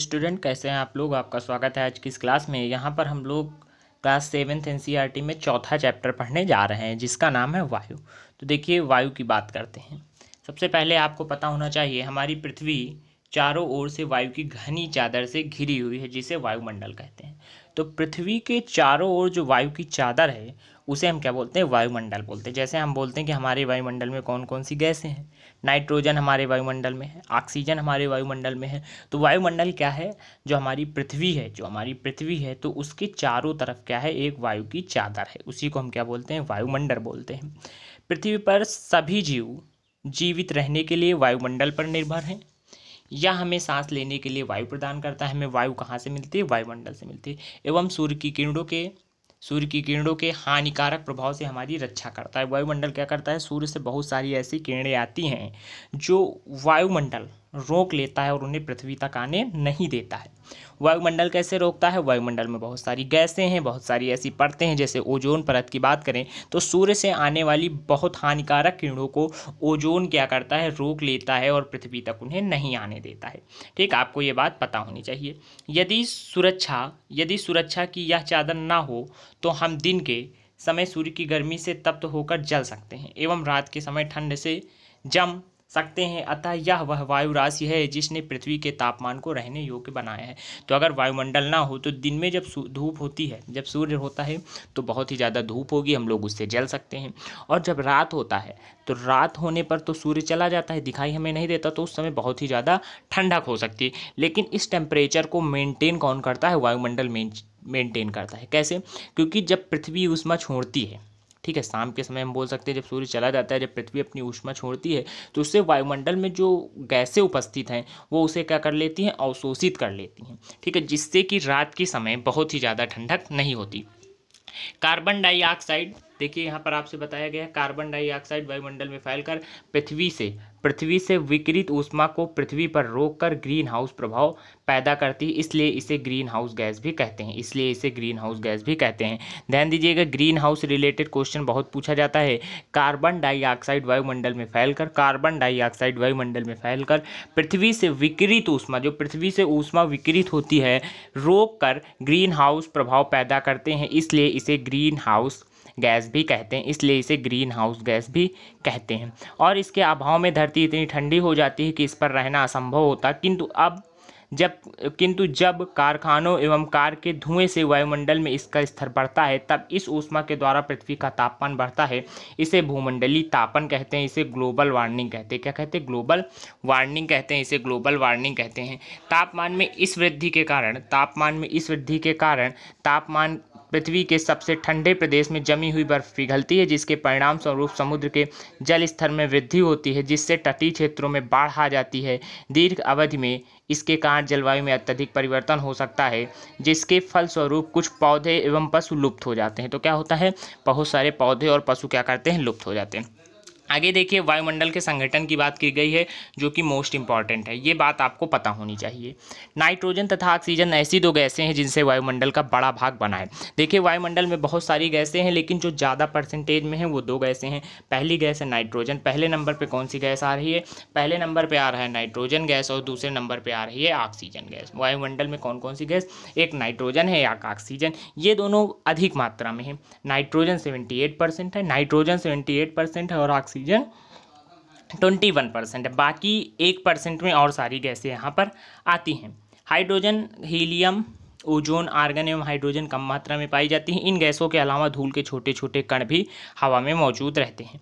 student कैसे हैं आप लोग आपका स्वागत है आज की इस क्लास में यहाँ पर हम लोग क्लास सेवन्थ एन e में चौथा चैप्टर पढ़ने जा रहे हैं जिसका नाम है वायु तो देखिए वायु की बात करते हैं सबसे पहले आपको पता होना चाहिए हमारी पृथ्वी चारों ओर से वायु की घनी चादर से घिरी हुई है जिसे वायुमंडल कहते हैं तो पृथ्वी के चारों ओर जो वायु की चादर है उसे हम क्या बोलते हैं वायुमंडल बोलते हैं जैसे हम बोलते हैं कि हमारे वायुमंडल में कौन कौन सी गैसें हैं नाइट्रोजन हमारे वायुमंडल में है ऑक्सीजन हमारे वायुमंडल में है तो वायुमंडल क्या है जो हमारी पृथ्वी है जो हमारी पृथ्वी है तो उसके चारों तरफ क्या है एक वायु की चादर है उसी को हम क्या बोलते हैं वायुमंडल बोलते हैं पृथ्वी पर सभी जीव जीवित रहने के लिए वायुमंडल पर निर्भर हैं यह हमें सांस लेने के लिए वायु प्रदान करता है हमें वायु कहाँ से मिलती है वायुमंडल से मिलती है एवं सूर्य की किरणों के सूर्य की किरणों के हानिकारक प्रभाव से हमारी रक्षा करता है वायुमंडल क्या करता है सूर्य से बहुत सारी ऐसी किरणें आती हैं जो वायुमंडल रोक लेता है और उन्हें पृथ्वी तक आने नहीं देता है वायुमंडल कैसे रोकता है वायुमंडल में बहुत सारी गैसें हैं बहुत सारी ऐसी परतें हैं जैसे ओजोन परत की बात करें तो सूर्य से आने वाली बहुत हानिकारक किरणों को ओजोन क्या करता है रोक लेता है और पृथ्वी तक उन्हें नहीं आने देता है ठीक आपको ये बात पता होनी चाहिए यदि सुरक्षा यदि सुरक्षा की यह चादर ना हो तो हम दिन के समय सूर्य की गर्मी से तप्त होकर जल सकते हैं एवं रात के समय ठंड से जम सकते हैं अतः यह वह वायु राशि है जिसने पृथ्वी के तापमान को रहने योग्य बनाया है तो अगर वायुमंडल ना हो तो दिन में जब धूप होती है जब सूर्य होता है तो बहुत ही ज़्यादा धूप होगी हम लोग उससे जल सकते हैं और जब रात होता है तो रात होने पर तो सूर्य चला जाता है दिखाई हमें नहीं देता तो उस समय बहुत ही ज़्यादा ठंडक हो सकती है लेकिन इस टेम्परेचर को मेनटेन कौन करता है वायुमंडल मेंटेन करता है कैसे क्योंकि जब पृथ्वी उष्मा छोड़ती है ठीक है शाम के समय हम बोल सकते हैं जब सूर्य चला जाता है जब पृथ्वी अपनी ऊष्मा छोड़ती है तो उससे वायुमंडल में जो गैसें उपस्थित हैं वो उसे क्या कर लेती हैं अवशोषित कर लेती हैं ठीक है जिससे कि रात के समय बहुत ही ज़्यादा ठंडक नहीं होती कार्बन डाइऑक्साइड देखिए यहाँ पर आपसे बताया गया है कार्बन डाइऑक्साइड वायुमंडल में फैलकर पृथ्वी से पृथ्वी से विकृत ऊष्मा को पृथ्वी पर रोककर ग्रीन हाउस प्रभाव पैदा करती है इसलिए इसे ग्रीन हाउस गैस भी कहते हैं इसलिए इसे ग्रीन हाउस गैस भी कहते हैं ध्यान दीजिएगा ग्रीन हाउस रिलेटेड क्वेश्चन बहुत पूछा जाता है कार्बन डाइऑक्साइड वायुमंडल में फैलकर कार्बन डाइऑक्साइड वायुमंडल में फैलकर पृथ्वी से विकृत ऊष्मा जो पृथ्वी से ऊष्मा विकृत होती है रोक कर ग्रीन हाउस प्रभाव पैदा करते हैं इसलिए इसे ग्रीन हाउस गैस भी कहते हैं इसलिए इसे ग्रीन हाउस गैस भी कहते हैं और इसके अभाव में धरती इतनी ठंडी हो जाती है कि इस पर रहना असंभव होता किंतु अब जब किंतु जब कारखानों एवं कार के धुएं से वायुमंडल में इसका स्तर बढ़ता है तब इस ऊष्मा के द्वारा पृथ्वी का तापमान बढ़ता है इसे भूमंडलीय तापन कहते हैं इसे ग्लोबल वार्निंग कहते हैं क्या कहते हैं ग्लोबल वार्निंग कहते हैं इसे ग्लोबल वार्निंग कहते हैं तापमान में इस वृद्धि के कारण तापमान में इस वृद्धि के कारण तापमान पृथ्वी के सबसे ठंडे प्रदेश में जमी हुई बर्फ पिघलती है जिसके परिणाम स्वरूप समुद्र के जल स्तर में वृद्धि होती है जिससे तटीय क्षेत्रों में बाढ़ आ जाती है दीर्घ अवधि में इसके कारण जलवायु में अत्यधिक परिवर्तन हो सकता है जिसके फलस्वरूप कुछ पौधे एवं पशु लुप्त हो जाते हैं तो क्या होता है बहुत सारे पौधे और पशु क्या करते हैं लुप्त हो जाते हैं आगे देखिए वायुमंडल के संगठन की बात की गई है जो कि मोस्ट इंपॉर्टेंट है ये बात आपको पता होनी चाहिए नाइट्रोजन तथा ऑक्सीजन ऐसी दो गैसें हैं जिनसे वायुमंडल का बड़ा भाग बना है देखिए वायुमंडल में बहुत सारी गैसें हैं लेकिन जो ज़्यादा परसेंटेज में हैं वो दो गैसें हैं पहली गैस है नाइट्रोजन पहले नंबर पर कौन सी गैस आ रही है पहले नंबर पर आ रहा है नाइट्रोजन गैस और दूसरे नंबर पर आ रही है ऑक्सीजन गैस वायुमंडल में कौन कौन सी गैस एक नाइट्रोजन है या ऑक्सीजन ये दोनों अधिक मात्रा में है नाइट्रोजन सेवेंटी है नाइट्रोजन सेवेंटी है और oxygen oxygen twenty one percent है बाकी एक परसेंट में और सारी गैसें यहाँ पर आती हैं हाइड्रोजन हीलियम ओजोन आर्गन एवं हाइड्रोजन कम मात्रा में पाई जाती हैं इन गैसों के अलावा धूल के छोटे छोटे कण भी हवा में मौजूद रहते हैं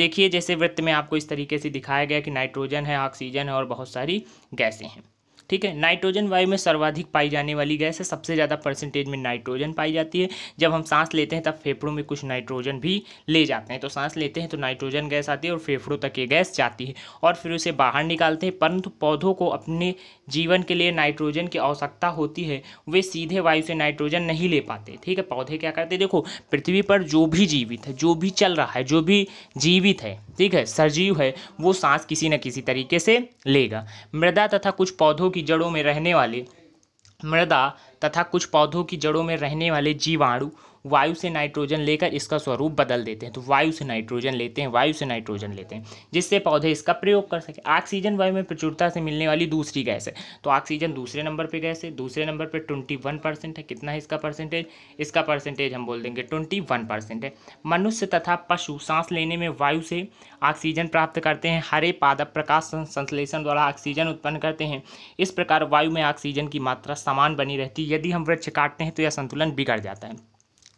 देखिए जैसे वृत्त में आपको इस तरीके से दिखाया गया कि नाइट्रोजन है ऑक्सीजन है और बहुत सारी गैसें हैं ठीक है नाइट्रोजन वायु में सर्वाधिक पाई जाने वाली गैस है सबसे ज़्यादा परसेंटेज में नाइट्रोजन पाई जाती है जब हम सांस लेते हैं तब फेफड़ों में कुछ नाइट्रोजन भी ले जाते हैं तो सांस लेते हैं तो नाइट्रोजन गैस आती है और फेफड़ों तक ये गैस जाती है और फिर उसे बाहर निकालते हैं परंतु पौधों को अपने जीवन के लिए नाइट्रोजन की आवश्यकता होती है वे सीधे वायु से नाइट्रोजन नहीं ले पाते ठीक है पौधे क्या करते देखो पृथ्वी पर जो भी जीवित है जो भी चल रहा है जो भी जीवित है ठीक है सजीव है वो सांस किसी न किसी तरीके से लेगा मृदा तथा कुछ पौधों की जड़ों में रहने वाले मृदा तथा कुछ पौधों की जड़ों में रहने वाले जीवाणु वायु से नाइट्रोजन लेकर इसका स्वरूप बदल देते हैं तो वायु से नाइट्रोजन लेते हैं वायु से नाइट्रोजन लेते हैं जिससे पौधे इसका प्रयोग कर सके ऑक्सीजन वायु में प्रचुरता से मिलने वाली दूसरी गैस है तो ऑक्सीजन दूसरे नंबर पर गैस है दूसरे नंबर पर ट्वेंटी वन परसेंट है कितना है इसका परसेंटेज इसका परसेंटेज हम बोल देंगे ट्वेंटी वन परसेंट है मनुष्य तथा पशु सांस लेने में वायु से ऑक्सीजन प्राप्त करते हैं हरे पादप प्रकाश संश्लेषण द्वारा ऑक्सीजन उत्पन्न करते हैं इस प्रकार वायु में ऑक्सीजन की मात्रा समान बनी रहती है यदि हम वृक्ष काटते हैं तो यह संतुलन बिगड़ जाता है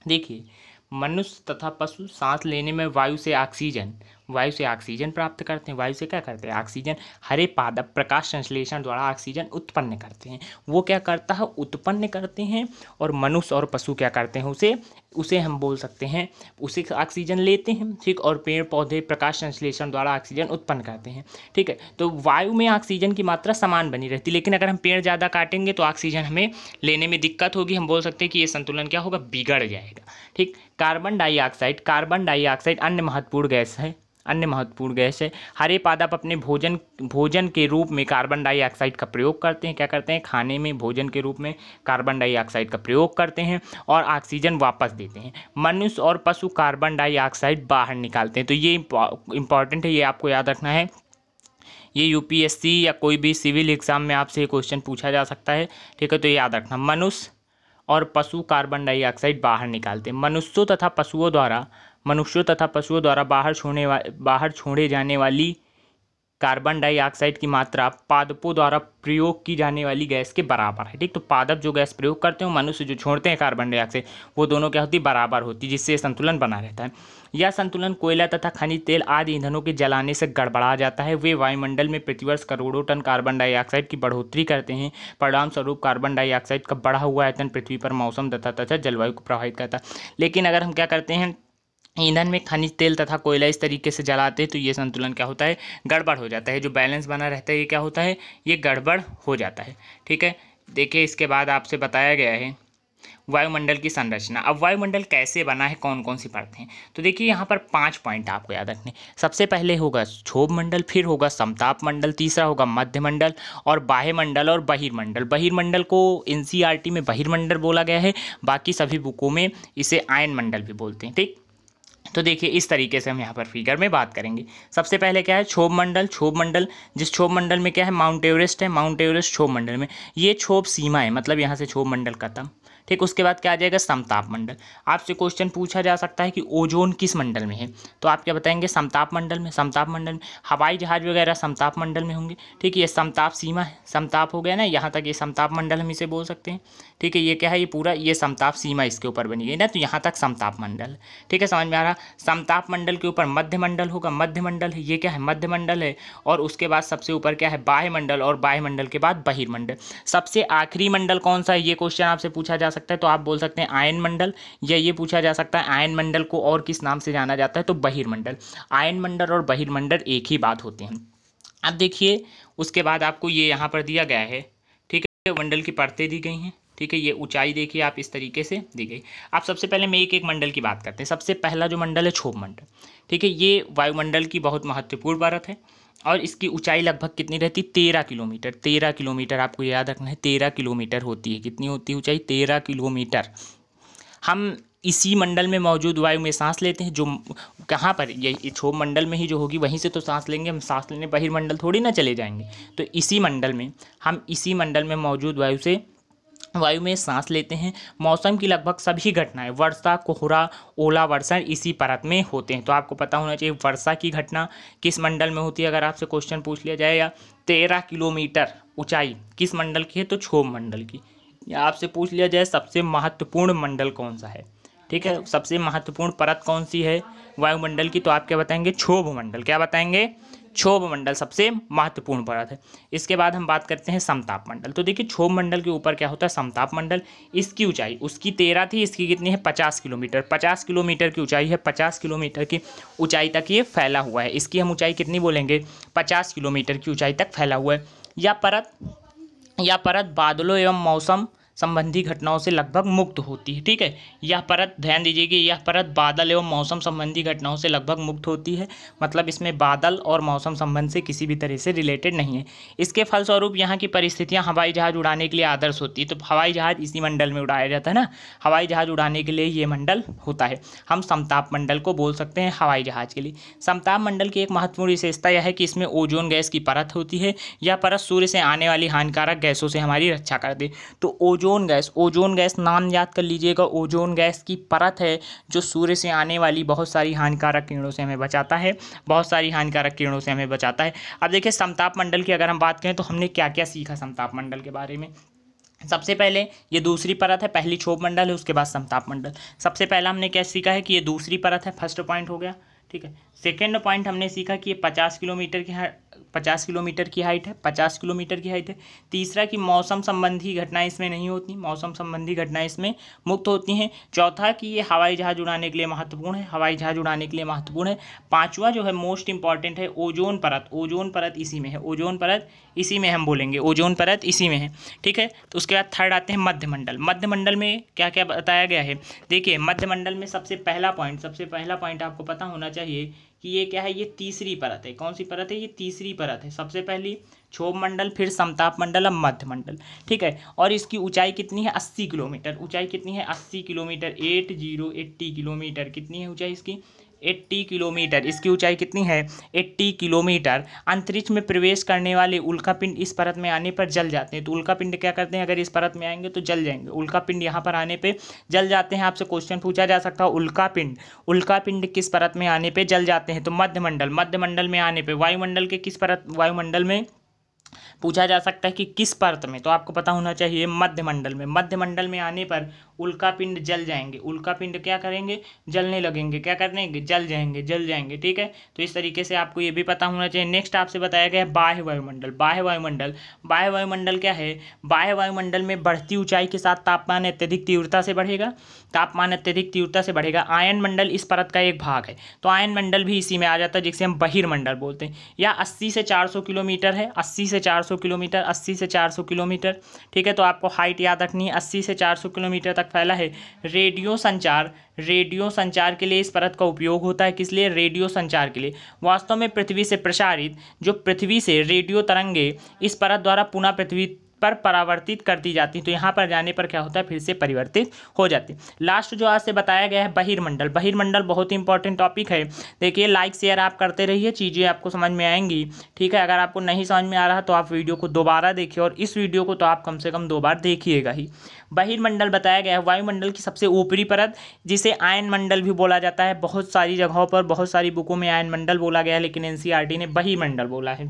देखिए मनुष्य तथा पशु सांस लेने में वायु से ऑक्सीजन वायु से ऑक्सीजन प्राप्त करते हैं वायु से क्या करते हैं ऑक्सीजन हरे पादप प्रकाश संश्लेषण द्वारा ऑक्सीजन उत्पन्न करते हैं वो क्या करता है उत्पन्न करते हैं और मनुष्य और पशु क्या करते हैं उसे उसे हम बोल सकते हैं उसे ऑक्सीजन लेते हैं ठीक और पेड़ पौधे प्रकाश संश्लेषण द्वारा ऑक्सीजन उत्पन्न करते हैं ठीक है तो वायु में ऑक्सीजन की मात्रा समान बनी रहती है लेकिन अगर हम पेड़ ज़्यादा काटेंगे तो ऑक्सीजन हमें लेने में दिक्कत होगी हम बोल सकते हैं कि ये संतुलन क्या होगा बिगड़ जाएगा ठीक कार्बन डाइऑक्साइड कार्बन डाइऑक्साइड अन्य महत्वपूर्ण गैस है अन्य महत्वपूर्ण गैस है हरे पादप अपने भोजन भोजन के रूप में कार्बन डाइऑक्साइड का प्रयोग करते हैं क्या करते हैं खाने में भोजन के रूप में कार्बन डाइऑक्साइड का प्रयोग करते हैं और ऑक्सीजन वापस दे देते हैं मनुष्य और पशु कार्बन डाइऑक्साइड बाहर निकालते हैं तो ये इंपॉर्टेंट है ये आपको याद रखना है ये यूपीएससी या कोई भी सिविल एग्ज़ाम में आपसे ये क्वेश्चन पूछा जा सकता है ठीक है तो याद रखना मनुष्य और पशु कार्बन डाइऑक्साइड बाहर निकालते हैं मनुष्यों तथा पशुओं द्वारा मनुष्यों तथा पशुओं द्वारा बाहर छोड़ने वा बाहर छोड़े जाने वाली कार्बन डाइऑक्साइड की मात्रा पादपों द्वारा प्रयोग की जाने वाली गैस के बराबर है ठीक तो पादप जो गैस प्रयोग करते हैं मनुष्य जो छोड़ते हैं कार्बन डाइऑक्साइड वो दोनों क्या होती है बराबर होती है जिससे संतुलन बना रहता है यह संतुलन कोयला तथा खनिज तेल आदि ईंधनों के जलाने से गड़बड़ा जाता है वे वायुमंडल में प्रतिवर्ष करोड़ों टन कार्बन डाइऑक्साइड की बढ़ोतरी करते हैं परिणाम स्वरूप कार्बन डाइऑक्साइड का बढ़ा हुआ आयतन पृथ्वी पर मौसम तथा तथा जलवायु को प्रभावित करता है लेकिन अगर हम क्या करते हैं ईंधन में खनिज तेल तथा कोयला इस तरीके से जलाते हैं तो ये संतुलन क्या होता है गड़बड़ हो जाता है जो बैलेंस बना रहता है ये क्या होता है ये गड़बड़ हो जाता है ठीक है देखिए इसके बाद आपसे बताया गया है वायुमंडल की संरचना अब वायुमंडल कैसे बना है कौन कौन सी पढ़ते हैं तो देखिए यहाँ पर पांच पॉइंट आपको याद रखने सबसे पहले होगा क्षोभ मंडल फिर होगा समताप मंडल तीसरा होगा मध्य मंडल और बाह्य मंडल और बहिर्मंडल बहिर्मंडल को एन में बहिर्मंडल बोला गया है बाकी सभी बुकों में इसे आयन मंडल भी बोलते हैं ठीक तो देखिए इस तरीके से हम यहाँ पर फिगर में बात करेंगे सबसे पहले क्या है छोभ मंडल छोभ मंडल जिस छोभ मंडल में क्या है माउंट एवरेस्ट है माउंट एवरेस्ट छोभ मंडल में ये छोभ सीमा है मतलब यहाँ से छोभ मंडल खत्म ठीक उसके बाद क्या आ जाएगा समताप मंडल आपसे क्वेश्चन पूछा जा सकता है कि ओजोन किस मंडल में है तो आप क्या बताएंगे समताप मंडल में समताप मंडल में हवाई जहाज वगैरह समताप मंडल में होंगे ठीक है ये समताप सीमा है समताप हो गया ना यहाँ तक ये समताप मंडल हम इसे बोल सकते हैं ठीक है ये क्या है ये पूरा ये समताप सीमा इसके ऊपर बनी गई ना तो यहाँ तक समताप मंडल ठीक है समझ में आ रहा समताप मंडल के ऊपर मध्य मंडल होगा मध्य मंडल है ये क्या है मध्य मंडल है और उसके बाद सबसे ऊपर क्या है बाह्य मंडल और बाह्य मंडल के बाद बहिर्मंडल सबसे आखिरी मंडल कौन सा है ये क्वेश्चन आपसे पूछा जा सकता है तो आप बोल सकते हैं आयन मंडल या ये पूछा जा सकता है आयन मंडल को और किस नाम से जाना जाता है तो बहिर्मंडल आयन मंडल और बहिर्मंडल एक ही बात होते हैं अब देखिए उसके बाद आपको ये यहाँ पर दिया गया है ठीक है मंडल की परतें दी गई हैं ठीक है ये ऊंचाई देखिए आप इस तरीके से दी गई आप सबसे पहले मैं एक एक मंडल की बात करते हैं सबसे पहला जो मंडल है छोभ मंडल ठीक है ये वायुमंडल की बहुत महत्वपूर्ण परत है और इसकी ऊंचाई लगभग कितनी रहती है तेरह किलोमीटर तेरह किलोमीटर आपको याद रखना है तेरह किलोमीटर होती है कितनी होती है ऊँचाई तेरह किलोमीटर हम इसी मंडल में मौजूद वायु में सांस लेते हैं जो कहाँ पर ये छोभ मंडल में ही जो होगी वहीं से तो सांस लेंगे हम सांस लेने बहिर्मंडल थोड़ी ना चले जाएंगे तो इसी मंडल में हम इसी मंडल में मौजूद वायु से वायु में सांस लेते हैं मौसम की लगभग सभी घटनाएं वर्षा कोहरा ओला वर्षा इसी परत में होते हैं तो आपको पता होना चाहिए वर्षा की घटना किस मंडल में होती है अगर आपसे क्वेश्चन पूछ लिया जाए या तेरह किलोमीटर ऊंचाई किस मंडल की है तो छोम मंडल की या आपसे पूछ लिया जाए सबसे महत्वपूर्ण मंडल कौन सा है ठीक है सबसे महत्वपूर्ण परत कौन सी है वायुमंडल की तो आप क्या बताएंगे क्षोभ मंडल क्या बताएंगे क्षोभ मंडल सबसे महत्वपूर्ण परत है इसके बाद हम बात करते हैं समताप मंडल तो देखिए क्षोभ मंडल के ऊपर क्या होता है समताप मंडल इसकी ऊंचाई उसकी तेरह थी इसकी कितनी है पचास किलोमीटर पचास किलोमीटर की ऊंचाई है पचास किलोमीटर की ऊंचाई तक ये फैला हुआ है इसकी हम ऊंचाई कितनी बोलेंगे पचास किलोमीटर की ऊंचाई तक फैला हुआ है या परत या परत बादलों एवं मौसम संबंधी घटनाओं से लगभग मुक्त होती है ठीक है यह परत ध्यान दीजिएगी यह परत बादल एवं मौसम संबंधी घटनाओं से लगभग मुक्त होती है मतलब इसमें बादल और मौसम संबंध से किसी भी तरह से रिलेटेड नहीं है इसके फलस्वरूप यहाँ की परिस्थितियाँ हवाई जहाज़ उड़ाने के लिए आदर्श होती है तो हवाई जहाज़ इसी मंडल में उड़ाया जाता है ना हवाई जहाज़ उड़ाने के लिए ये मंडल होता है हम समताप मंडल को बोल सकते हैं हवाई जहाज़ के लिए समताप मंडल की एक महत्वपूर्ण विशेषता यह है कि इसमें ओजोन गैस की परत होती है यह परत सूर्य से आने वाली हानिकारक गैसों से हमारी रक्षा करती है तो ओजो ओजोन गैस ओजोन गैस नाम याद कर लीजिएगा ओजोन गैस की परत है जो सूर्य से आने वाली बहुत सारी हानिकारक किरणों से हमें बचाता है बहुत सारी हानिकारक किरणों से हमें बचाता है अब देखिए समताप मंडल की अगर हम बात करें तो हमने क्या क्या सीखा समताप मंडल के बारे में सबसे पहले ये दूसरी परत है पहली क्षोभ मंडल है उसके बाद समताप मंडल सबसे पहला हमने क्या सीखा है कि ये दूसरी परत है फर्स्ट पॉइंट हो गया ठीक है सेकेंड पॉइंट हमने सीखा कि ये पचास किलोमीटर के पचास किलोमीटर की हाइट है पचास किलोमीटर की हाइट है तीसरा कि मौसम संबंधी घटनाएं इसमें नहीं होती मौसम संबंधी घटनाएं इसमें मुक्त होती हैं चौथा कि ये हवाई जहाज़ उड़ाने के लिए महत्वपूर्ण है हवाई जहाज़ उड़ाने के लिए महत्वपूर्ण है पाँचवा जो है मोस्ट इंपॉर्टेंट है ओजोन परत ओजोन परत इसी में है ओजोन परत इसी में हम बोलेंगे ओजोन परत इसी में है ठीक है तो उसके बाद थर्ड आते हैं मध्यमंडल मध्यमंडल में क्या क्या बताया गया है देखिए मध्यमंडल में सबसे पहला पॉइंट सबसे पहला पॉइंट आपको पता होना चाहिए कि ये क्या है ये तीसरी परत है कौन सी परत है ये तीसरी परत है सबसे पहली क्षोभ मंडल फिर समताप मंडल अब मध्य मंडल ठीक है और इसकी ऊंचाई कितनी है अस्सी किलोमीटर ऊंचाई कितनी है अस्सी kilometre eight zero eighty kilometre कितनी है ऊंचाई इसकी 80 किलोमीटर इसकी ऊंचाई कितनी है 80 किलोमीटर अंतरिक्ष में प्रवेश करने वाले उल्कापिंड इस परत में आने पर जल जाते हैं तो उल्कापिंड क्या करते हैं अगर इस परत में आएंगे तो जल जाएंगे उल्कापिंड यहाँ पर आने पर जल जाते हैं आपसे क्वेश्चन पूछा जा सकता है उल्कापिंड उल्कापिंड किस परत में आने पर जल जाते हैं तो मध्यमंडल मध्यमंडल में आने पर वायुमंडल के किस परत वायुमंडल में पूछा जा सकता है कि किस परत में तो आपको पता होना चाहिए मध्यमंडल में मध्यमंडल में आने पर उल्का पिंड जल जाएंगे उल्का पिंड क्या करेंगे जलने लगेंगे क्या करेंगे जल जाएंगे जल जाएंगे ठीक है तो इस तरीके से आपको ये भी पता होना चाहिए नेक्स्ट आपसे बताया गया है बाह्य वायुमंडल बाह्य वायुमंडल बाह्य वायुमंडल क्या है बाह्य वायुमंडल में बढ़ती ऊंचाई के साथ तापमान अत्यधिक तीव्रता से बढ़ेगा तापमान अत्यधिक तीव्रता से बढ़ेगा आयन मंडल इस परत का एक भाग है तो आयन मंडल भी इसी में आ जाता है जिसे हम बहिर्मंडल बोलते हैं या अस्सी से चार किलोमीटर है अस्सी से 400 किलोमीटर 80 से 400 किलोमीटर ठीक है तो आपको हाइट याद रखनी है 80 से 400 किलोमीटर तक फैला है रेडियो संचार रेडियो संचार के लिए इस परत का उपयोग होता है किस लिए रेडियो संचार के लिए वास्तव में पृथ्वी से प्रसारित जो पृथ्वी से रेडियो तरंगे इस परत द्वारा पुनः पृथ्वी पर परावर्तित कर दी जाती तो यहाँ पर जाने पर क्या होता है फिर से परिवर्तित हो जाती लास्ट जो आज से बताया गया है बहिर्मंडल बहिर्मंडल बहुत ही इंपॉर्टेंट टॉपिक है देखिए लाइक शेयर आप करते रहिए चीज़ें आपको समझ में आएंगी ठीक है अगर आपको नहीं समझ में आ रहा तो आप वीडियो को दोबारा देखिए और इस वीडियो को तो आप कम से कम दो बार देखिएगा ही बहिर्मंडल बताया गया है वायुमंडल की सबसे ऊपरी परत जिसे आयन मंडल भी बोला जाता है बहुत सारी जगहों पर बहुत सारी बुकों में आयन मंडल बोला गया है लेकिन एनसीईआरटी e ने बहिर्मंडल बोला है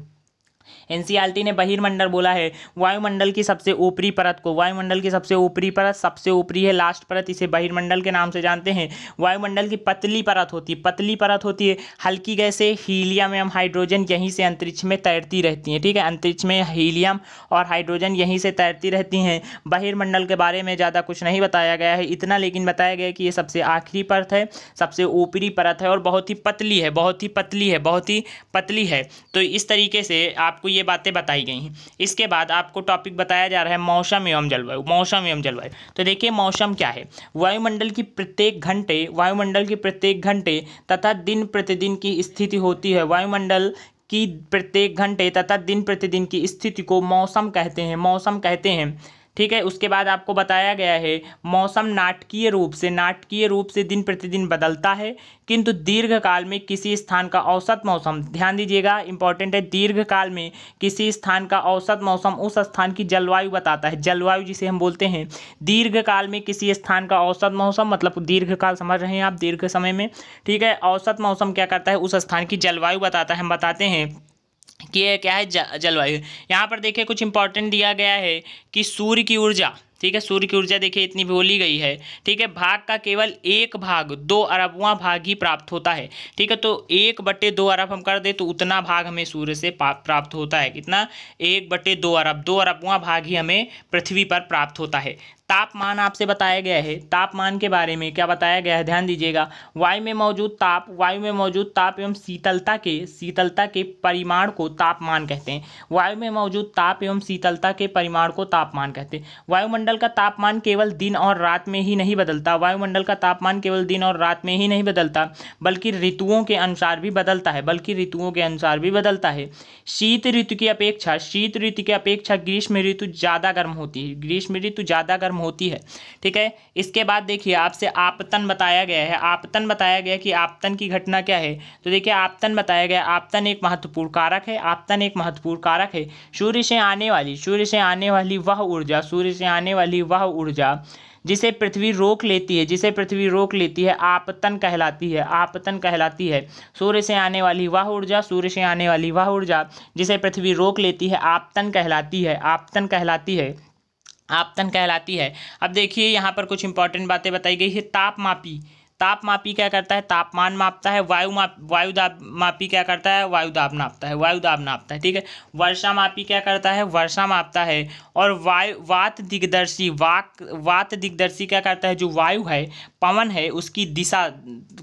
एनसीईआरटी ने बहिर्मंडल बोला है वायुमंडल की सबसे ऊपरी परत को वायुमंडल की सबसे ऊपरी परत सबसे ऊपरी है लास्ट परत इसे बहिर्मंडल के नाम से जानते हैं वायुमंडल की पतली परत होती है पतली परत होती है हल्की गैसे हीलियम एवं हाइड्रोजन यहीं से अंतरिक्ष में तैरती रहती हैं ठीक है अंतरिक्ष में हीलियम और हाइड्रोजन यहीं से तैरती रहती हैं बहिर्मंडल के बारे में ज़्यादा कुछ नहीं बताया गया है इतना लेकिन बताया गया कि ये सबसे आखिरी परत है सबसे ऊपरी परत है और बहुत ही पतली है बहुत ही पतली है बहुत ही पतली है तो इस तरीके से आपको ये बातें बताई गई हैं इसके बाद आपको टॉपिक बताया जा रहा है मौसम एवं जलवायु मौसम एवं जलवायु तो देखिए मौसम क्या है वायुमंडल की प्रत्येक घंटे वायुमंडल की प्रत्येक घंटे तथा दिन प्रतिदिन की स्थिति होती है वायुमंडल की प्रत्येक घंटे तथा दिन प्रतिदिन की स्थिति को मौसम कहते हैं मौसम कहते हैं ठीक है उसके बाद आपको बताया गया है मौसम नाटकीय रूप से नाटकीय रूप से दिन प्रतिदिन बदलता है किंतु दीर्घ काल में किसी स्थान का औसत मौसम ध्यान दीजिएगा इंपॉर्टेंट है दीर्घ काल में किसी स्थान का औसत मौसम उस स्थान की जलवायु बताता है जलवायु जिसे हम बोलते हैं दीर्घ काल में किसी स्थान का औसत मौसम मतलब दीर्घ काल समझ रहे हैं आप दीर्घ समय में ठीक है औसत मौसम क्या करता है उस स्थान की जलवायु बताता है हम बताते हैं कि यह क्या है जलवायु यहाँ पर देखिए कुछ इंपॉर्टेंट दिया गया है कि सूर्य की ऊर्जा ठीक है सूर्य की ऊर्जा देखिए इतनी बोली गई है ठीक है भाग का केवल एक भाग दो अरबवा भाग ही प्राप्त होता है ठीक है तो एक बटे दो अरब हम कर दे तो उतना भाग हमें सूर्य से प्राप्त होता है कितना एक बटे दो अरब दो अरबवा भाग ही हमें पृथ्वी पर प्राप्त होता है तापमान आपसे बताया गया है तापमान के बारे में क्या बताया गया है ध्यान दीजिएगा वायु में मौजूद ताप वायु में मौजूद ताप एवं शीतलता के शीतलता के परिमाण को तापमान कहते हैं वायु में मौजूद ताप एवं शीतलता के परिमाण को तापमान कहते हैं वायुमंडल वायुमंडल का तापमान केवल दिन और रात में ही नहीं बदलता वायुमंडल का तापमान केवल दिन और रात में ही नहीं बदलता बल्कि ऋतुओं के अनुसार भी बदलता है बल्कि ऋतुओं के अनुसार भी बदलता है शीत ऋतु की अपेक्षा शीत ऋतु की अपेक्षा ग्रीष्म ऋतु ज़्यादा गर्म होती है ग्रीष्म ऋतु ज़्यादा गर्म होती है ठीक है इसके बाद देखिए आपसे आपतन बताया गया है आपतन बताया गया कि आपतन की घटना क्या है तो देखिए आपतन बताया गया आपतन एक महत्वपूर्ण कारक है आपतन एक महत्वपूर्ण कारक है सूर्य से आने वाली सूर्य से आने वाली वह ऊर्जा सूर्य से आने आने वाली वह ऊर्जा जिसे पृथ्वी रोक लेती है जिसे पृथ्वी रोक लेती है आपतन कहलाती है आपतन कहलाती है सूर्य से आने वाली वह ऊर्जा सूर्य से आने वाली वह ऊर्जा जिसे पृथ्वी रोक लेती है आपतन कहलाती है आपतन कहलाती है आपतन कहलाती है अब देखिए यहाँ पर कुछ इंपॉर्टेंट बातें बताई गई है तापमापी मापी क्या करता है तापमान मापता है वायु माप वायु मापी क्या करता है वायु नापता है वायु दाप नापता है ठीक है वर्षा मापी क्या करता है वर्षा मापता है और वायु वात दिग्दर्शी वाक वात दिग्दर्शी क्या करता है जो वायु है पवन है उसकी दिशा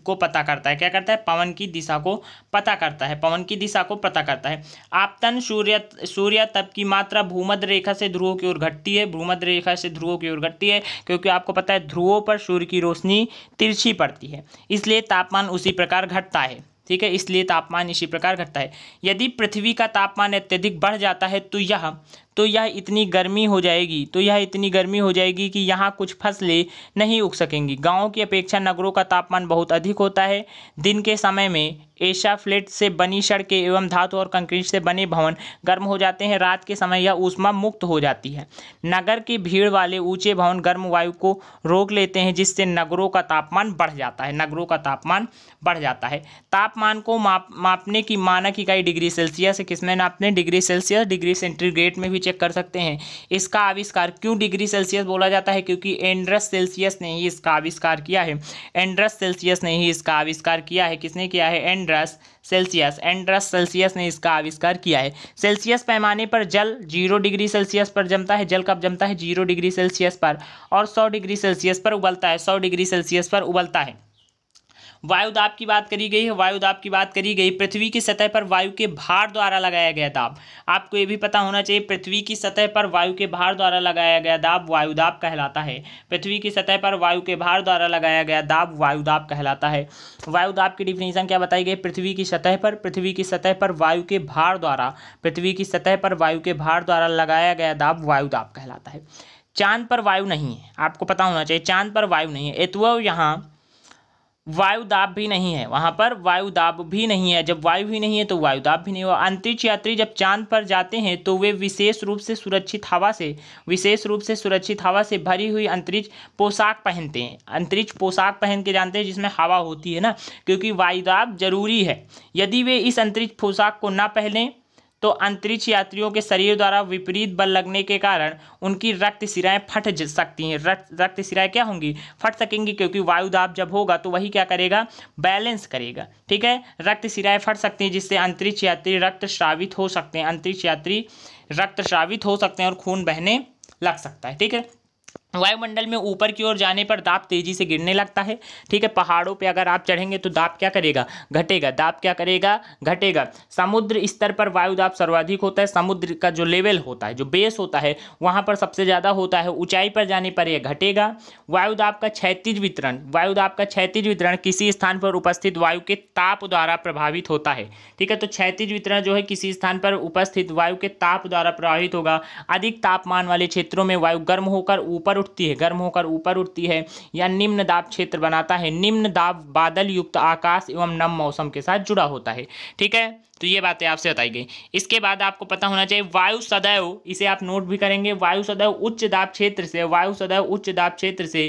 को पता करता है क्या करता है पवन की दिशा को पता करता है पवन की दिशा को पता करता है आपतन सूर्य सूर्य तप की मात्रा भूमध्य रेखा से ध्रुवों की ओर घटती है भूमध्य रेखा से ध्रुवों की ओर घटती है क्योंकि आपको पता है ध्रुवों पर सूर्य की रोशनी तिरछी पड़ती है इसलिए तापमान उसी प्रकार घटता है ठीक है इसलिए तापमान इसी प्रकार घटता है यदि पृथ्वी का तापमान अत्यधिक बढ़ जाता है तो यह तो यह इतनी गर्मी हो जाएगी तो यह इतनी गर्मी हो जाएगी कि यहाँ कुछ फसलें नहीं उग सकेंगी गाँव की अपेक्षा नगरों का तापमान बहुत अधिक होता है दिन के समय में एशा फ्लेट से बनी सड़कें एवं धातु और कंक्रीट से बने भवन गर्म हो जाते हैं रात के समय यह ऊष्मा मुक्त हो जाती है नगर की भीड़ वाले ऊंचे भवन गर्म वायु को रोक लेते हैं जिससे नगरों का तापमान बढ़ जाता है नगरों का तापमान बढ़ जाता है तापमान तापमान को माप मापने की मानक इकाई डिग्री सेल्सियस है किसमें नापने डिग्री सेल्सियस डिग्री सेंटीग्रेड में भी चेक कर सकते हैं इसका आविष्कार क्यों डिग्री सेल्सियस बोला जाता है क्योंकि एंड्रस सेल्सियस ने ही इसका आविष्कार किया है एंड्रस सेल्सियस ने ही इसका आविष्कार किया है किसने किया है एंड्रस सेल्सियस एंड्रस सेल्सियस ने इसका आविष्कार किया है सेल्सियस पैमाने पर जल जीरो डिग्री सेल्सियस पर जमता है जल कब जमता है जीरो डिग्री सेल्सियस पर और सौ डिग्री सेल्सियस पर उबलता है सौ डिग्री सेल्सियस पर उबलता है वायुदाब की बात करी गई है वायुदाब की बात करी गई पृथ्वी की सतह पर वायु के भार द्वारा लगाया गया दाब आपको ये भी पता होना चाहिए पृथ्वी की सतह पर वायु के भार द्वारा लगाया गया दाब वायुदाब कहलाता है पृथ्वी की सतह पर वायु के भार द्वारा लगाया गया दाब वायुदाब कहलाता है वायुदाब की डिफिनीशन क्या बताई गई पृथ्वी की सतह पर पृथ्वी की सतह पर वायु के भार द्वारा पृथ्वी की सतह पर वायु के भार द्वारा लगाया गया दाब वायुदाब कहलाता है चांद पर वायु नहीं है आपको पता होना चाहिए चांद पर वायु नहीं है एतव तो यहाँ वायुदाब भी नहीं है वहाँ पर वायुदाब भी नहीं है जब वायु भी नहीं है तो वायुदाब भी नहीं हुआ अंतरिक्ष यात्री जब चांद पर जाते हैं तो वे विशेष रूप से सुरक्षित हवा से विशेष रूप से सुरक्षित हवा से भरी हुई अंतरिक्ष पोशाक पहनते हैं अंतरिक्ष पोशाक पहन के जानते हैं जिसमें हवा होती है ना क्योंकि वायुदाब जरूरी है यदि वे इस अंतरिक्ष पोशाक को ना पहनें तो अंतरिक्ष यात्रियों के शरीर द्वारा विपरीत बल लगने के कारण उनकी रक्त सिराएं फट सकती हैं रक्त रक्त सिराएँ क्या होंगी फट सकेंगी क्योंकि वायुदाब जब होगा तो वही क्या करेगा बैलेंस करेगा ठीक है रक्त सिराएं फट सकती हैं जिससे अंतरिक्ष यात्री रक्त श्रावित हो सकते हैं अंतरिक्ष यात्री रक्त श्रावित हो सकते हैं और खून बहने लग सकता है ठीक है वायुमंडल में ऊपर की ओर जाने पर दाब तेजी से गिरने लगता है ठीक है पहाड़ों पे अगर आप चढ़ेंगे तो दाब क्या करेगा घटेगा दाब क्या करेगा घटेगा समुद्र स्तर पर वायु दाब सर्वाधिक होता है समुद्र का जो लेवल होता है जो बेस होता है वहाँ पर सबसे ज़्यादा होता है ऊंचाई पर जाने पर यह घटेगा वायु दाब का क्षैतिज वितरण वायु दाब का क्षैतिज वितरण किसी स्थान पर उपस्थित वायु के ताप द्वारा प्रभावित होता है ठीक है तो क्षैतिज वितरण जो है किसी स्थान पर उपस्थित वायु के ताप द्वारा प्रभावित होगा अधिक तापमान वाले क्षेत्रों में वायु गर्म होकर ऊपर उठती है गर्म होकर ऊपर उठती है या निम्न दाब क्षेत्र बनाता है निम्न दाब बादल युक्त आकाश एवं नम मौसम के साथ जुड़ा होता है ठीक है तो ये बातें आपसे बताई गई इसके बाद आपको पता होना चाहिए वायु सदैव इसे आप नोट भी करेंगे वायु सदैव उच्च दाब क्षेत्र से वायु सदैव उच्च दाब क्षेत्र से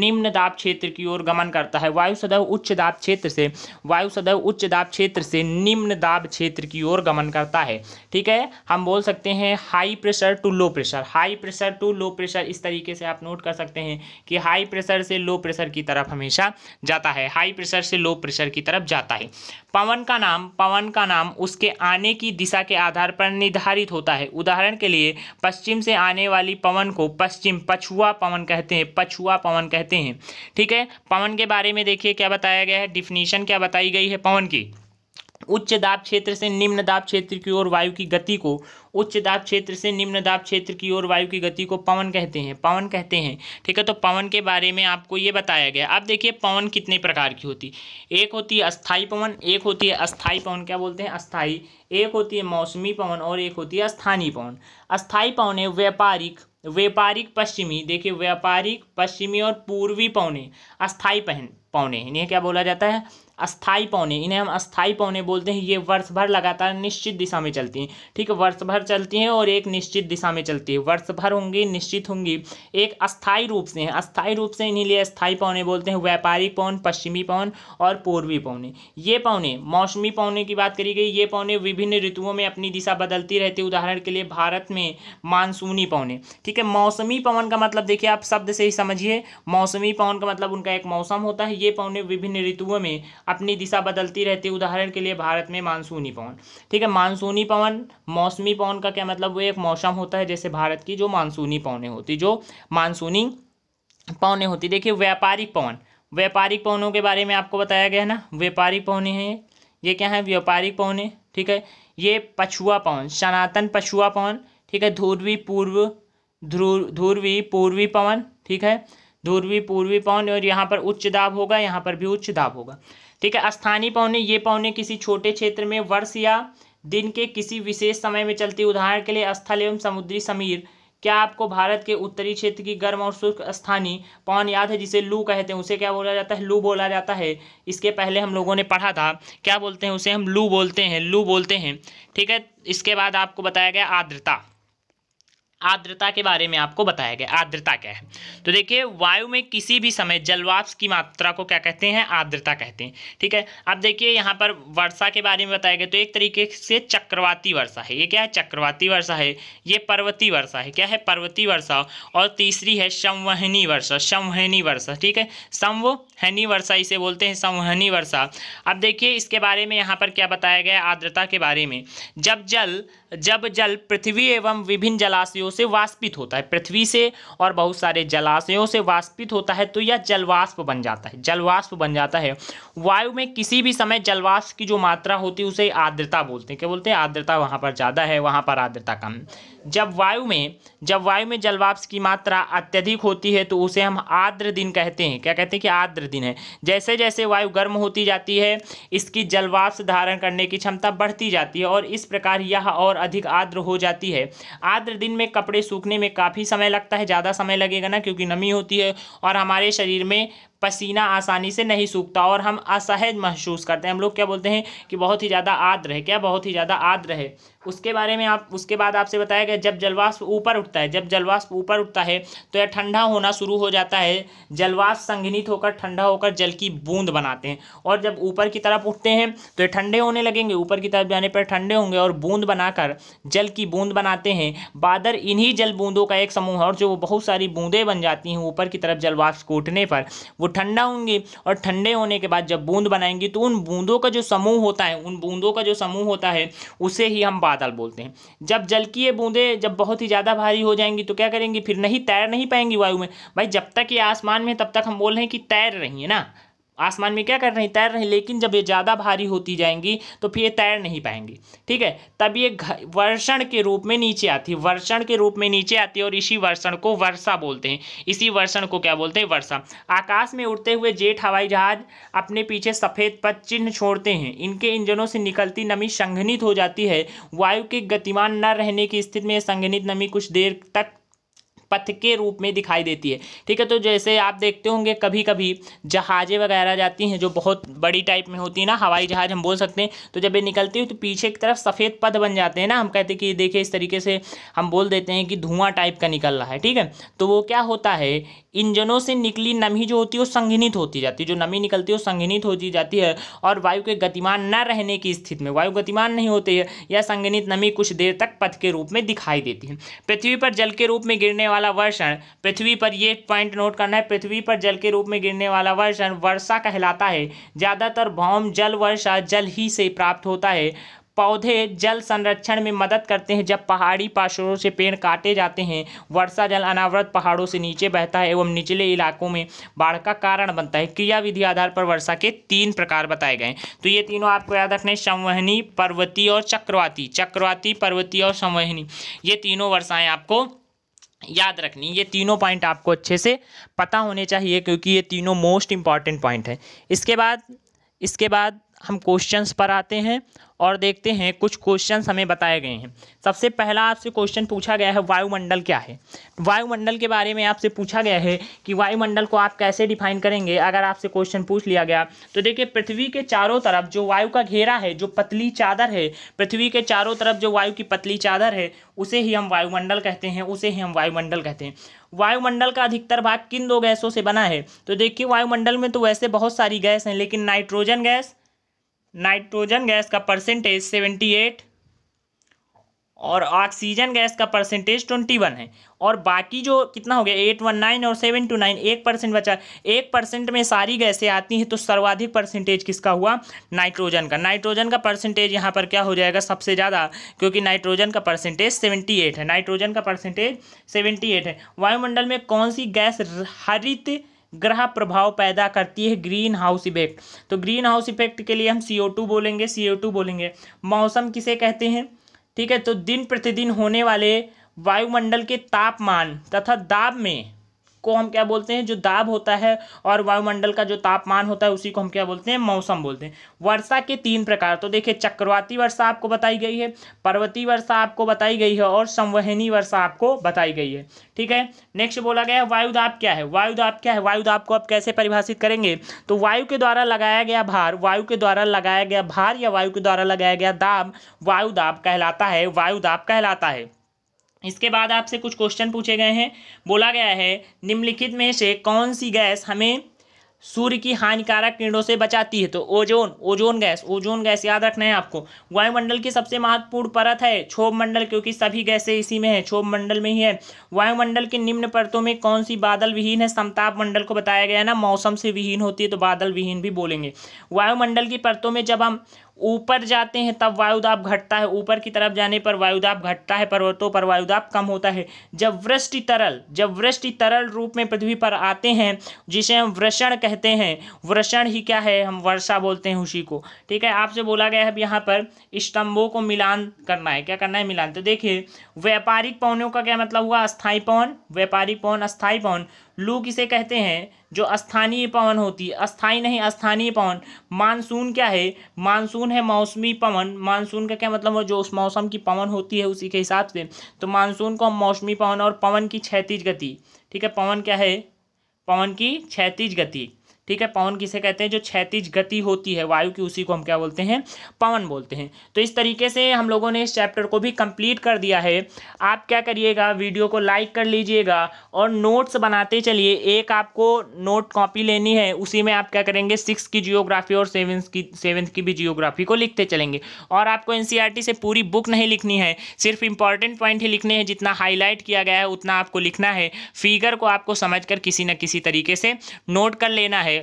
निम्न दाब क्षेत्र की ओर गमन करता है वायु सदैव उच्च दाब क्षेत्र से वायु सदैव उच्च दाब क्षेत्र से निम्न दाब क्षेत्र की ओर गमन करता है ठीक है हम बोल सकते हैं high pressure to low pressure high pressure to low pressure इस तरीके से आप नोट कर सकते हैं कि हाई प्रेशर से लो प्रेशर की तरफ हमेशा जाता है हाई प्रेशर से लो प्रेशर की तरफ जाता है पवन का नाम पवन का नाम उसके आने की दिशा के आधार पर निर्धारित होता है उदाहरण के लिए पश्चिम से आने वाली पवन को पश्चिम पछुआ पवन कहते हैं पछुआ पवन कहते हैं ठीक है पवन के बारे में देखिए क्या बताया गया है डिफिनीशन क्या बताई गई है पवन की उच्च दाब क्षेत्र से निम्न दाब क्षेत्र की ओर वायु की गति को उच्च दाब क्षेत्र से निम्न दाब क्षेत्र की ओर वायु की गति को पवन कहते हैं पवन कहते हैं ठीक है तो पवन के बारे में आपको ये बताया गया अब देखिए पवन कितने प्रकार की होती एक होती है अस्थाई पवन एक होती है अस्थाई पवन क्या बोलते हैं अस्थाई एक होती है मौसमी पवन और एक होती है स्थानीय पवन अस्थाई पवन है व्यापारिक व्यापारिक पश्चिमी देखिए व्यापारिक पश्चिमी और पूर्वी पौने अस्थाई पहन पौने इन्हें क्या बोला जाता है अस्थाई पौने इन्हें हम अस्थाई पौने बोलते हैं ये वर्ष भर लगातार निश्चित दिशा में चलती हैं ठीक है वर्ष भर चलती हैं और एक निश्चित दिशा में चलती है वर्ष भर होंगी निश्चित होंगी एक अस्थायी रूप से हैं अस्थायी रूप से इन्हीं लिए अस्थायी पौने बोलते हैं व्यापारिक पौन पश्चिमी पौन और पूर्वी पौने ये पौने मौसमी पौने की बात करी गई ये पौने विभिन्न ऋतुओं में अपनी दिशा बदलती रहती है उदाहरण के लिए भारत में मानसूनी पौने ठीक है मौसमी पवन का मतलब देखिए आप शब्द से ही समझिए मौसमी पवन का मतलब उनका एक मौसम होता है ये पौने विभिन्न ऋतुओं में अपनी दिशा बदलती रहती है उदाहरण के लिए भारत में मानसूनी पवन ठीक है मानसूनी पवन मौसमी पवन का क्या मतलब वो एक मौसम होता है जैसे भारत की जो मानसूनी पौने होती जो मानसूनी पौने होती देखिए व्यापारिक पवन व्यापारिक पवनों के बारे में आपको बताया गया है ना व्यापारिक पवने हैं ये क्या है व्यापारिक पवने ठीक है ये पछुआ पवन सनातन पछुआ पवन ठीक है ध्रुवी पूर्व ध्रुवी पूर्वी पवन ठीक है ध्रुवी पूर्वी पवन और यहाँ पर उच्च दाब होगा यहाँ पर भी उच्च दाब होगा ठीक है स्थानीय पौने ये पौने किसी छोटे क्षेत्र में वर्ष या दिन के किसी विशेष समय में चलती उदाहरण के लिए स्थल एवं समुद्री समीर क्या आपको भारत के उत्तरी क्षेत्र की गर्म और शुष्क स्थानीय पवन याद है जिसे लू कहते हैं उसे क्या बोला जाता है लू बोला जाता है इसके पहले हम लोगों ने पढ़ा था क्या बोलते हैं उसे हम लू बोलते हैं लू बोलते हैं ठीक है इसके बाद आपको बताया गया आर्द्रता आर्द्रता के बारे में आपको बताया गया आर्द्रता क्या है तो देखिए वायु में किसी भी समय जलवाष्प की मात्रा को क्या कहते हैं आर्द्रता कहते हैं ठीक है अब देखिए यहाँ पर वर्षा के बारे में बताया गया तो एक तरीके से चक्रवाती वर्षा है ये क्या है चक्रवाती वर्षा है ये पर्वती वर्षा है क्या है पर्वती वर्षा और तीसरी है संवहनी वर्षा संवहनी वर्षा ठीक है संवहनी वर्षा इसे बोलते हैं संवहनी वर्षा अब देखिए इसके बारे में यहाँ पर क्या बताया गया आर्द्रता के बारे में जब जल जब जल पृथ्वी एवं विभिन्न जलाशयों नदियों से वाष्पित होता है पृथ्वी से और बहुत सारे जलाशयों से वाष्पित होता है तो यह जलवाष्प बन जाता है जलवाष्प बन जाता है वायु में किसी भी समय जलवाष्प की जो मात्रा होती है उसे आर्द्रता बोलते हैं क्या बोलते हैं आर्द्रता वहाँ पर ज़्यादा है वहाँ पर आर्द्रता कम जब वायु में जब वायु में जलवाप्स की मात्रा अत्यधिक होती है तो उसे हम आर्द्र दिन कहते हैं क्या कहते हैं कि आर्द्र दिन है जैसे जैसे वायु गर्म होती जाती है इसकी जलवाप्स धारण करने की क्षमता बढ़ती जाती है और इस प्रकार यह और अधिक आर्द्र हो जाती है आर्द्र दिन में कपड़े सूखने में काफ़ी समय लगता है ज़्यादा समय लगेगा ना क्योंकि नमी होती है और हमारे शरीर में पसीना आसानी से नहीं सूखता और हम असहज महसूस करते हैं हम लोग क्या बोलते हैं कि बहुत ही ज़्यादा आर्द्र है क्या बहुत ही ज़्यादा आर्द्र है उसके बारे में आप उसके बाद आपसे बताया गया जब जलवाष्प ऊपर उठता है जब जलवाष्प ऊपर उठता है तो यह ठंडा होना शुरू हो जाता है जलवाष्प संघनित होकर ठंडा होकर जल की बूंद बनाते हैं और जब ऊपर की तरफ उठते हैं तो ये ठंडे होने लगेंगे ऊपर की तरफ जाने पर ठंडे होंगे और बूंद बनाकर जल की बूंद बनाते हैं बादल इन्हीं जल बूंदों का एक समूह है और जो बहुत सारी बूंदें बन जाती हैं ऊपर की तरफ जलवाष्प को उठने पर वो ठंडा होंगे और ठंडे होने के बाद जब बूंद बनाएंगी तो उन बूंदों का जो समूह होता है उन बूंदों का जो समूह होता है उसे ही हम बादल बोलते हैं जब ये बूंदें जब बहुत ही ज़्यादा भारी हो जाएंगी तो क्या करेंगी फिर नहीं तैर नहीं पाएंगी वायु में भाई जब तक ये आसमान में तब तक हम बोल रहे हैं कि तैर रही है ना आसमान में क्या कर रही तैर रही लेकिन जब ये ज़्यादा भारी होती जाएंगी तो फिर ये तैर नहीं पाएंगी ठीक है तब ये वर्षण के रूप में नीचे आती है वर्षण के रूप में नीचे आती है और इसी वर्षण को वर्षा बोलते हैं इसी वर्षण को क्या बोलते हैं वर्षा आकाश में उड़ते हुए जेठ हवाई जहाज अपने पीछे सफ़ेद पद चिन्ह छोड़ते हैं इनके इंजनों से निकलती नमी संघनित हो जाती है वायु के गतिमान न रहने की स्थिति में संघनित नमी कुछ देर तक पथ के रूप में दिखाई देती है ठीक है तो जैसे आप देखते होंगे कभी कभी जहाज़ें वगैरह जाती हैं जो बहुत बड़ी टाइप में होती है ना हवाई जहाज़ हम बोल सकते हैं तो जब ये निकलती है तो पीछे की तरफ सफ़ेद पद बन जाते हैं ना हम कहते हैं कि देखिए इस तरीके से हम बोल देते हैं कि धुआं टाइप का निकल रहा है ठीक है तो वो क्या होता है इंजनों से निकली नमी जो होती है वो संघनित होती जाती है जो नमी निकलती है वो संघनित होती जाती है और वायु के गतिमान न रहने की स्थिति में वायु गतिमान नहीं होती है या संघनित नमी कुछ देर तक पथ के रूप में दिखाई देती है पृथ्वी पर जल के रूप में गिरने वाला वर्षण पृथ्वी पर ये पॉइंट नोट करना है पृथ्वी पर जल के रूप में गिरने वाला वर्षण वर्षा कहलाता है ज़्यादातर भौम जल वर्षा जल ही से प्राप्त होता है पौधे जल संरक्षण में मदद करते हैं जब पहाड़ी पाशोरों से पेड़ काटे जाते हैं वर्षा जल अनावृत पहाड़ों से नीचे बहता है एवं निचले इलाकों में बाढ़ का कारण बनता है क्रिया विधि आधार पर वर्षा के तीन प्रकार बताए गए तो ये तीनों आपको याद रखने संवहनी पर्वतीय और चक्रवाती चक्रवाती पर्वतीय और संवहनी ये तीनों वर्षाएँ आपको याद रखनी ये तीनों पॉइंट आपको अच्छे से पता होने चाहिए क्योंकि ये तीनों मोस्ट इम्पॉर्टेंट पॉइंट हैं इसके बाद इसके बाद हम क्वेश्चंस पर आते हैं और देखते हैं कुछ क्वेश्चन हमें बताए गए हैं सबसे पहला आपसे क्वेश्चन पूछा गया है वायुमंडल क्या है वायुमंडल के बारे में आपसे पूछा गया है कि वायुमंडल को आप कैसे डिफाइन करेंगे अगर आपसे क्वेश्चन पूछ लिया गया तो देखिए पृथ्वी के चारों तरफ जो वायु का घेरा है जो पतली चादर है पृथ्वी के चारों तरफ जो वायु की पतली चादर है उसे ही हम वायुमंडल कहते हैं उसे ही हम वायुमंडल कहते हैं वायुमंडल का अधिकतर भाग किन दो गैसों से बना है तो देखिए वायुमंडल में तो वैसे बहुत सारी गैस हैं लेकिन नाइट्रोजन गैस नाइट्रोजन गैस का परसेंटेज सेवेंटी एट और ऑक्सीजन गैस का परसेंटेज ट्वेंटी वन है और बाकी जो कितना हो गया एट वन नाइन और सेवन टू नाइन एक परसेंट बचा एक परसेंट में सारी गैसें आती हैं तो सर्वाधिक परसेंटेज किसका हुआ नाइट्रोजन का नाइट्रोजन का परसेंटेज यहाँ पर क्या हो जाएगा सबसे ज़्यादा क्योंकि नाइट्रोजन का परसेंटेज सेवेंटी एट है नाइट्रोजन का परसेंटेज सेवेंटी एट है वायुमंडल में कौन सी गैस हरित ग्रह प्रभाव पैदा करती है ग्रीन हाउस इफेक्ट तो ग्रीन हाउस इफेक्ट के लिए हम सी बोलेंगे सी बोलेंगे मौसम किसे कहते हैं ठीक है तो दिन प्रतिदिन होने वाले वायुमंडल के तापमान तथा दाब में को हम क्या बोलते हैं जो दाब होता है और वायुमंडल का जो तापमान होता है उसी को हम क्या बोलते हैं मौसम बोलते हैं वर्षा के तीन प्रकार तो देखिए चक्रवाती वर्षा आपको बताई गई है पर्वतीय वर्षा आपको बताई गई है और संवहनी वर्षा आपको बताई गई है ठीक है नेक्स्ट बोला गया है वायुदाब क्या है वायुदाब क्या है वायुदाब को आप कैसे परिभाषित करेंगे तो वायु के द्वारा लगाया गया भार वायु के द्वारा लगाया गया भार या वायु के द्वारा लगाया गया दाब वायुदाब कहलाता है वायुदाब कहलाता है इसके बाद आपसे कुछ क्वेश्चन पूछे गए हैं बोला गया है निम्नलिखित में से कौन सी गैस हमें सूर्य की हानिकारक किरणों से बचाती है तो ozone ozone gas ozone gas याद रखना है आपको वायुमंडल की सबसे महत्वपूर्ण परत है क्षोभ मंडल क्योंकि सभी गैसें इसी में है क्षोभ मंडल में ही है वायुमंडल की निम्न परतों में कौन सी बादल विहीन है समताप मंडल को बताया गया है ना मौसम से विहीन होती है तो बादल विहीन भी बोलेंगे वायुमंडल की परतों में जब हम ऊपर जाते हैं तब वायुदाब घटता है ऊपर की तरफ जाने पर वायुदाब घटता है पर्वतों पर वायुदाब कम होता है जब वृष्टि तरल जब वृष्टि तरल रूप में पृथ्वी पर आते हैं जिसे हम वृषण कहते हैं वृषण ही क्या है हम वर्षा बोलते हैं उसी को ठीक है आपसे बोला गया है अब यहाँ पर स्तंभों को मिलान करना है क्या करना है मिलान तो देखिए व्यापारिक पौनों का क्या मतलब हुआ अस्थायी पौन व्यापारिक पवन अस्थायी पवन लू किसे कहते हैं जो स्थानीय पवन होती है अस्थाई नहीं स्थानीय पवन मानसून क्या है मानसून है मौसमी पवन मानसून का क्या मतलब है जो उस मौसम की पवन होती है उसी के हिसाब से तो मानसून को हम मौसमी पवन और पवन की क्षैतिज गति ठीक है पवन क्या है पवन की क्षैतिज गति ठीक है पवन किसे कहते हैं जो क्षैतिज गति होती है वायु की उसी को हम क्या बोलते हैं पवन बोलते हैं तो इस तरीके से हम लोगों ने इस चैप्टर को भी कंप्लीट कर दिया है आप क्या करिएगा वीडियो को लाइक कर लीजिएगा और नोट्स बनाते चलिए एक आपको नोट कॉपी लेनी है उसी में आप क्या करेंगे सिक्स की जियोग्राफी और सेवन्थ की सेवन्थ की भी जियोग्राफी को लिखते चलेंगे और आपको एन e से पूरी बुक नहीं लिखनी है सिर्फ इंपॉर्टेंट पॉइंट ही लिखने हैं जितना हाईलाइट किया गया है उतना आपको लिखना है फिगर को आपको समझ कर किसी न किसी तरीके से नोट कर लेना है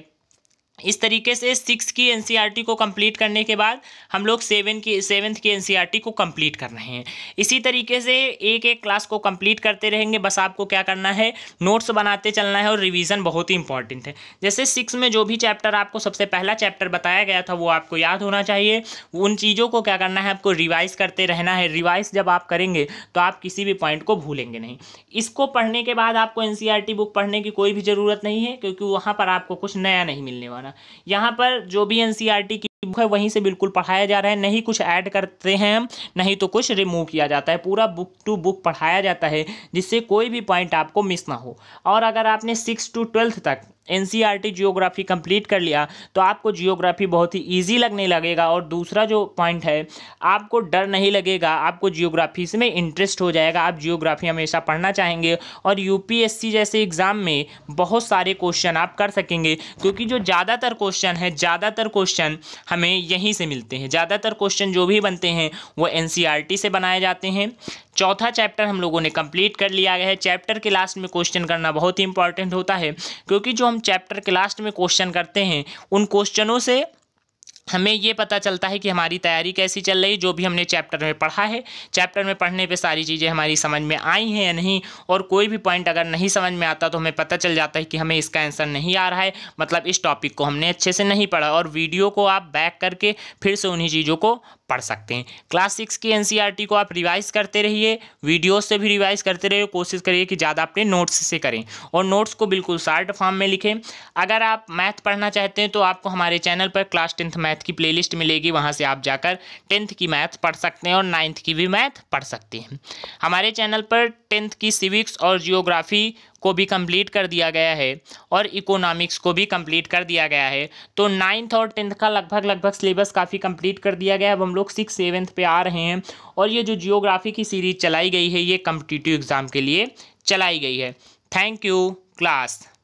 इस तरीके से सिक्स की एन e को कंप्लीट करने के बाद हम लोग सेवन की सेवन्थ की एन e को कंप्लीट कर रहे हैं इसी तरीके से एक एक क्लास को कंप्लीट करते रहेंगे बस आपको क्या करना है नोट्स बनाते चलना है और रिवीजन बहुत ही इंपॉर्टेंट है जैसे सिक्स में जो भी चैप्टर आपको सबसे पहला चैप्टर बताया गया था वो आपको याद होना चाहिए उन चीज़ों को क्या करना है आपको रिवाइज करते रहना है रिवाइज जब आप करेंगे तो आप किसी भी पॉइंट को भूलेंगे नहीं इसको पढ़ने के बाद आपको एन बुक e पढ़ने की कोई भी ज़रूरत नहीं है क्योंकि वहाँ पर आपको कुछ नया नहीं मिलने वाला यहाँ पर जो भी एन e की बुक है वहीं से बिल्कुल पढ़ाया जा रहा है नहीं कुछ ऐड करते हैं नहीं तो कुछ रिमूव किया जाता है पूरा बुक टू बुक पढ़ाया जाता है जिससे कोई भी पॉइंट आपको मिस ना हो और अगर आपने सिक्स टू ट्वेल्थ तक एन जियोग्राफी कंप्लीट कर लिया तो आपको जियोग्राफी बहुत ही ईजी लगने लगेगा और दूसरा जो पॉइंट है आपको डर नहीं लगेगा आपको जियोग्राफी में इंटरेस्ट हो जाएगा आप जियोग्राफी हमेशा पढ़ना चाहेंगे और यूपीएससी जैसे एग्ज़ाम में बहुत सारे क्वेश्चन आप कर सकेंगे क्योंकि जो ज़्यादातर क्वेश्चन है ज़्यादातर क्वेश्चन हमें यहीं से मिलते हैं ज़्यादातर क्वेश्चन जो भी बनते हैं वो एन e से बनाए जाते हैं चौथा चैप्टर हम लोगों ने कम्प्लीट कर लिया है चैप्टर के लास्ट में क्वेश्चन करना बहुत ही इंपॉर्टेंट होता है क्योंकि जो हम चैप्टर के लास्ट में क्वेश्चन करते हैं उन क्वेश्चनों से हमें ये पता चलता है कि हमारी तैयारी कैसी चल रही जो भी हमने चैप्टर में पढ़ा है चैप्टर में पढ़ने पे सारी चीज़ें हमारी समझ में आई हैं या नहीं और कोई भी पॉइंट अगर नहीं समझ में आता तो हमें पता चल जाता है कि हमें इसका आंसर नहीं आ रहा है मतलब इस टॉपिक को हमने अच्छे से नहीं पढ़ा और वीडियो को आप बैक करके फिर से उन्हीं चीज़ों को पढ़ सकते हैं क्लास सिक्स की एन e को आप रिवाइज़ करते रहिए वीडियो से भी रिवाइज़ करते रहिए कोशिश करिए कि ज़्यादा अपने नोट्स से करें और नोट्स को बिल्कुल शार्ट फॉर्म में लिखें अगर आप मैथ पढ़ना चाहते हैं तो आपको हमारे चैनल पर क्लास टेंथ मैथ की प्ले मिलेगी वहाँ से आप जाकर टेंथ की मैथ पढ़ सकते हैं और नाइन्थ की भी मैथ पढ़ सकते हैं हमारे चैनल पर टेंथ की सिविक्स और जियोग्राफी को भी कंप्लीट कर दिया गया है और इकोनॉमिक्स को भी कंप्लीट कर दिया गया है तो नाइन्थ और टेंथ का लगभग लगभग सिलेबस काफ़ी कंप्लीट कर दिया गया है अब हम लोग सिक्स सेवन्थ पे आ रहे हैं और ये जो जियोग्राफी की सीरीज चलाई गई है ये कम्पिटिटिव एग्ज़ाम के लिए चलाई गई है थैंक यू क्लास